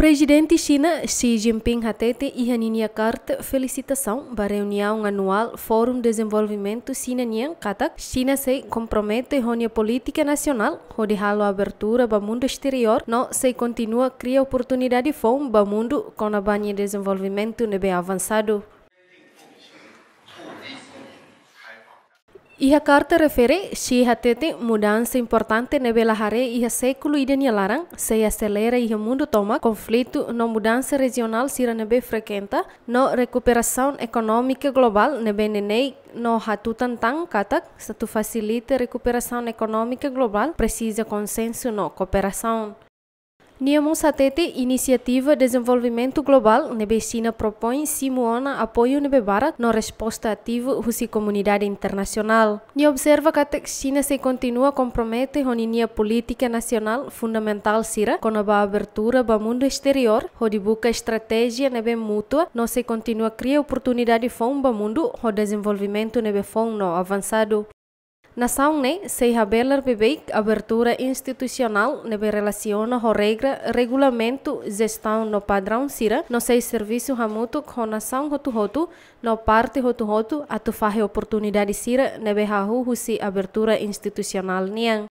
Presidente China Xi Jinping hatete ihaninia carta felicitação para a reunião anual Fórum Desenvolvimento China Nian Katak. China se compromete a política nacional, a abertura para mundo exterior, não se continua criar oportunidade fome para mundo com a banha desenvolvimento bem avançado. Iha karta refere si hatete mudança importante nebela hare iha século idenialarang e se acelera iha mundu toma conflito no mudança regional sira nebe frequenta no recuperação ekonomike global nebe nenei no hatutan tang katak satu facilite recuperação ekonomike global precisa consenso no cooperação Niamon Satete, Iniciativa Desenvolvimento Global, China propõe Simuona apoio Nebebara no resposta ativa Rusi Comunidade Internacional. Ni observa que a China se continua compromete com a política nacional fundamental Sira, com a abertura para mundo exterior, onde busca estratégia nebe mútua, não se continua cria criar de fom para mundo, o desenvolvimento nebe fom no avançado. Nação né, se habelar bebeik abertura institucional ne relaciona ho regra, regulamento, gestão no padrão sira, no sei serviço hamuto com nação hotu hotu, no parte hotu hotu, tu fahe oportunidade sira ne hahu husi abertura institucional niang.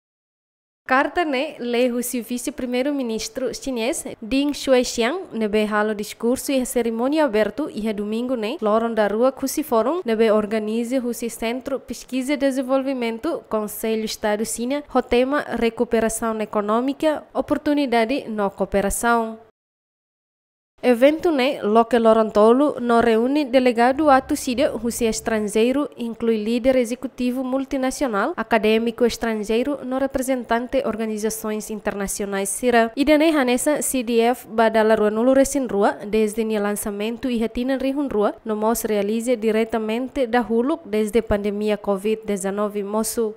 Né, leu o vice primeiro-ministro chinês Ding Xuexiang nebe halo discurso e cerimônia aberto e domingo ne né, loron da rua Forum nebe organize husi centro pesquisa e desenvolvimento Conselho Estado China o tema recuperação econômica oportunidade na cooperação Evento ne loque Lorantolo no reúne delegado a sida Rússia estrangeiro, inclui líder executivo multinacional, acadêmico estrangeiro, no representante organizações internacionais Sira. E dene Hanessa CDF Badalarua Nulu rua desde o lançamento e retina Rihunrua, no mos realiza diretamente da Huluk desde pandemia Covid-19 moço.